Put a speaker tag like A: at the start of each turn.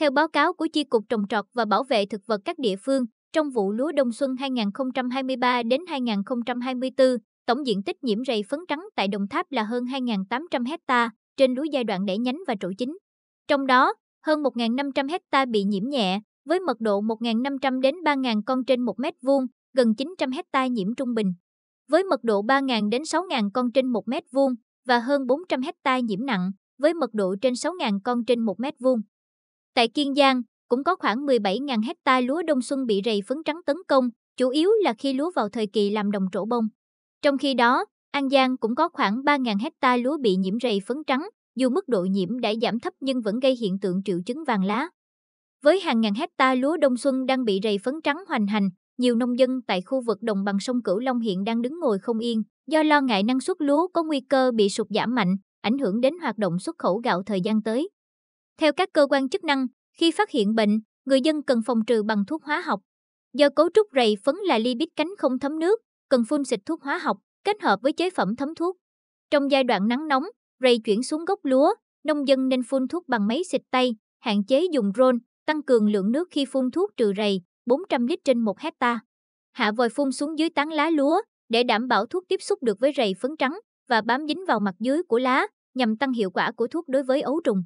A: Theo báo cáo của Chi cục trồng trọt và bảo vệ thực vật các địa phương, trong vụ lúa đông xuân 2023 đến 2024, tổng diện tích nhiễm rầy phấn trắng tại Đồng Tháp là hơn 2.800 hecta trên lúa giai đoạn đẻ nhánh và trụ chính. Trong đó, hơn 1.500 hecta bị nhiễm nhẹ, với mật độ 1.500 đến 3.000 con trên 1 mét vuông, gần 900 hecta nhiễm trung bình. Với mật độ 3.000 đến 6.000 con trên 1 mét vuông và hơn 400 hecta nhiễm nặng, với mật độ trên 6.000 con trên 1 mét vuông. Tại Kiên Giang, cũng có khoảng 17.000 hecta lúa đông xuân bị rầy phấn trắng tấn công, chủ yếu là khi lúa vào thời kỳ làm đồng trổ bông. Trong khi đó, An Giang cũng có khoảng 3.000 hecta lúa bị nhiễm rầy phấn trắng, dù mức độ nhiễm đã giảm thấp nhưng vẫn gây hiện tượng triệu chứng vàng lá. Với hàng ngàn hecta lúa đông xuân đang bị rầy phấn trắng hoành hành, nhiều nông dân tại khu vực đồng bằng sông Cửu Long hiện đang đứng ngồi không yên do lo ngại năng suất lúa có nguy cơ bị sụt giảm mạnh, ảnh hưởng đến hoạt động xuất khẩu gạo thời gian tới. Theo các cơ quan chức năng, khi phát hiện bệnh, người dân cần phòng trừ bằng thuốc hóa học. Do cấu trúc rầy phấn là bít cánh không thấm nước, cần phun xịt thuốc hóa học kết hợp với chế phẩm thấm thuốc. Trong giai đoạn nắng nóng, rầy chuyển xuống gốc lúa, nông dân nên phun thuốc bằng máy xịt tay, hạn chế dùng drone, tăng cường lượng nước khi phun thuốc trừ rầy, 400 lít trên 1 hecta. Hạ vòi phun xuống dưới tán lá lúa để đảm bảo thuốc tiếp xúc được với rầy phấn trắng và bám dính vào mặt dưới của lá, nhằm tăng hiệu quả của thuốc đối với ấu trùng.